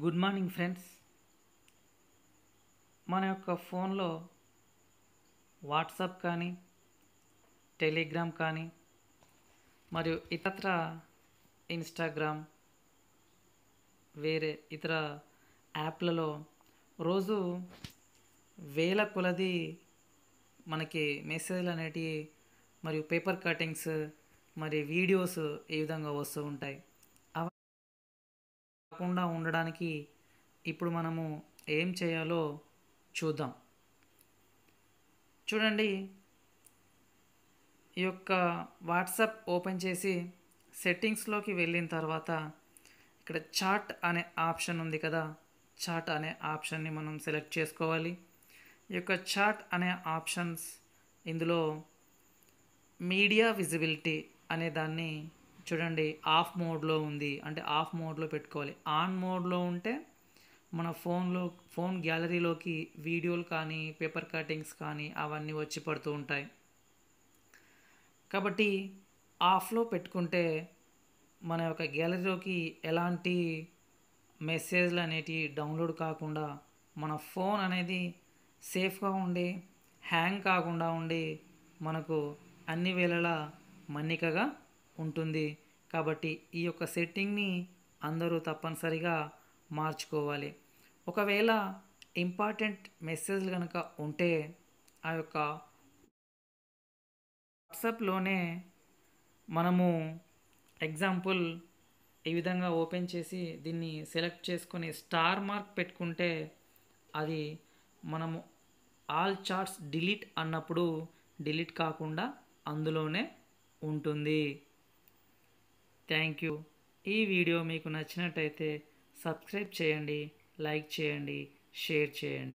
good morning friends మన యొక్క ఫోన్లో వాట్సాప్ కానీ టెలిగ్రామ్ కానీ మరియు ఇతర ఇన్స్టాగ్రామ్ వేరే ఇతర యాప్లలో రోజు వేల కొలది మనకి మెసేజ్లు అనేటివి మరియు పేపర్ కటింగ్స్ మరి వీడియోస్ ఈ విధంగా వస్తూ ఉంటాయి రాకుండా ఉండడానికి ఇప్పుడు మనము ఏం చేయాలో చూద్దాం చూడండి ఈ యొక్క వాట్సాప్ ఓపెన్ చేసి సెట్టింగ్స్లోకి వెళ్ళిన తర్వాత ఇక్కడ చాట్ అనే ఆప్షన్ ఉంది కదా చాట్ అనే ఆప్షన్ని మనం సెలెక్ట్ చేసుకోవాలి ఈ యొక్క చాట్ అనే ఆప్షన్స్ ఇందులో మీడియా విజిబిలిటీ అనే దాన్ని చూడండి ఆఫ్ మోడ్లో ఉంది అంటే ఆఫ్ మోడ్లో పెట్టుకోవాలి ఆన్ మోడ్లో ఉంటే మన ఫోన్లో ఫోన్ గ్యాలరీలోకి వీడియోలు కానీ పేపర్ కటింగ్స్ కానీ అవన్నీ వచ్చి పడుతూ ఉంటాయి కాబట్టి ఆఫ్లో పెట్టుకుంటే మన యొక్క గ్యాలరీలోకి ఎలాంటి మెసేజ్లు అనేవి డౌన్లోడ్ కాకుండా మన ఫోన్ అనేది సేఫ్గా ఉండి హ్యాంగ్ కాకుండా ఉండి మనకు అన్ని వేళలా మన్నికగా ఉంటుంది కాబట్టి ఈ యొక్క సెట్టింగ్ని అందరూ తప్పనిసరిగా మార్చుకోవాలి ఒకవేళ ఇంపార్టెంట్ మెసేజ్లు కనుక ఉంటే ఆ యొక్క వాట్సాప్లోనే మనము ఎగ్జాంపుల్ ఈ విధంగా ఓపెన్ చేసి దీన్ని సెలెక్ట్ చేసుకొని స్టార్ మార్క్ పెట్టుకుంటే అది మనము ఆల్ చార్ట్స్ డిలీట్ అన్నప్పుడు డిలీట్ కాకుండా అందులోనే ఉంటుంది థ్యాంక్ యూ ఈ వీడియో మీకు నచ్చినట్టయితే సబ్స్క్రైబ్ చేయండి లైక్ చేయండి షేర్ చేయండి